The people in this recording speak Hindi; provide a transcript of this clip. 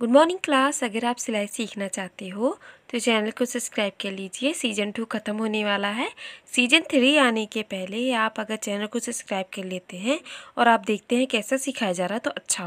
गुड मॉर्निंग क्लास अगर आप सिलाई सीखना चाहते हो तो चैनल को सब्सक्राइब कर लीजिए सीजन टू ख़त्म होने वाला है सीजन थ्री आने के पहले आप अगर चैनल को सब्सक्राइब कर लेते हैं और आप देखते हैं कैसा सिखाया जा रहा है तो अच्छा